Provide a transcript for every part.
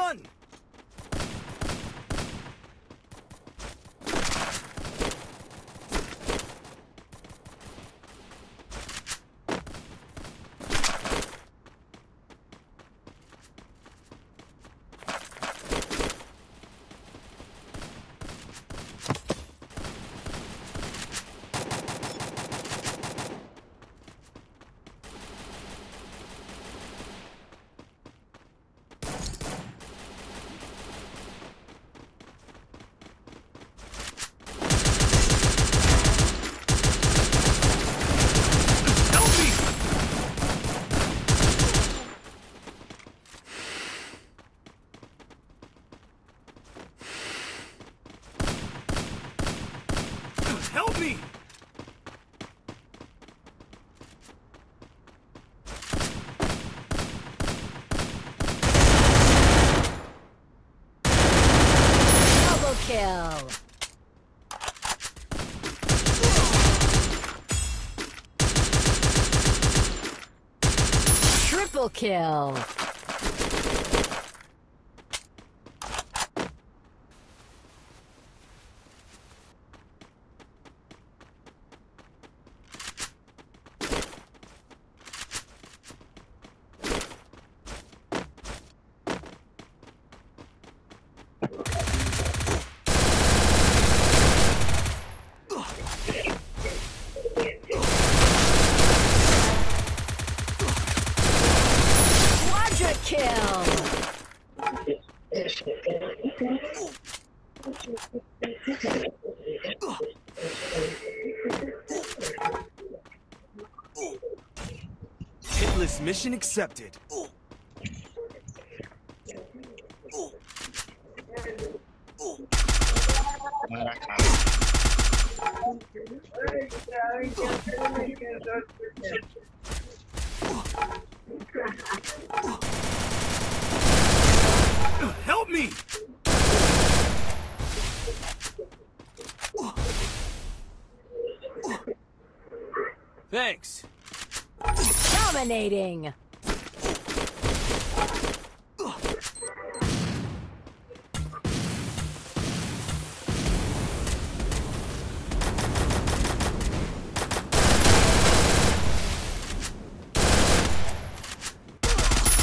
done! Help me! Double kill! Triple kill! Hitless mission accepted. Thanks. Dominating!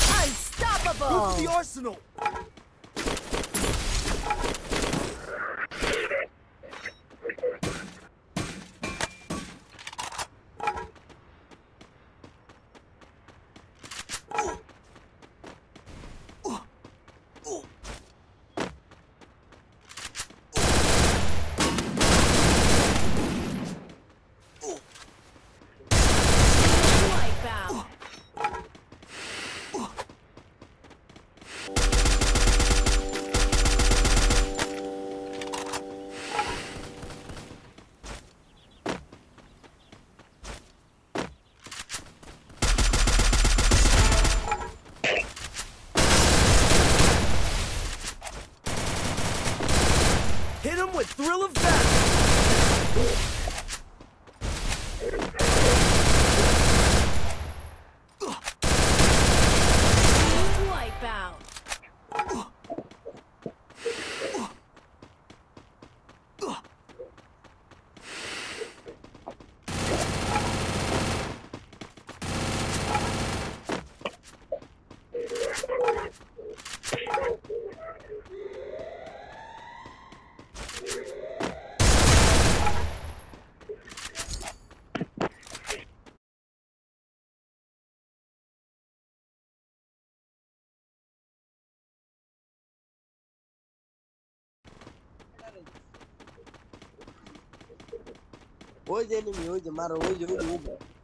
Unstoppable! Move the arsenal! Hit him with Thrill of Battle! Hoje ele me usa, Mara, hoje eu me usa.